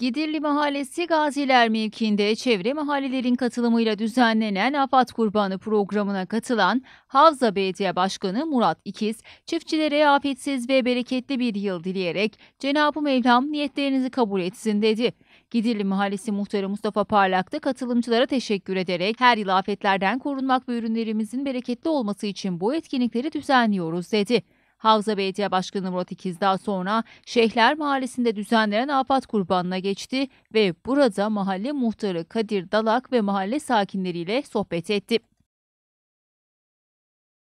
Gidirli Mahallesi Gaziler mevkiinde çevre mahallelerin katılımıyla düzenlenen Afat Kurbanı programına katılan Havza Belediye Başkanı Murat İkiz, çiftçilere afetsiz ve bereketli bir yıl dileyerek Cenab-ı Mevlam niyetlerinizi kabul etsin dedi. Gidirli Mahallesi Muhtarı Mustafa Parlak da katılımcılara teşekkür ederek her yıl afetlerden korunmak ve ürünlerimizin bereketli olması için bu etkinlikleri düzenliyoruz dedi. Havza Belediye Başkanı Murat daha sonra Şeyhler Mahallesi'nde düzenlenen afet kurbanına geçti ve burada mahalle muhtarı Kadir Dalak ve mahalle sakinleriyle sohbet etti.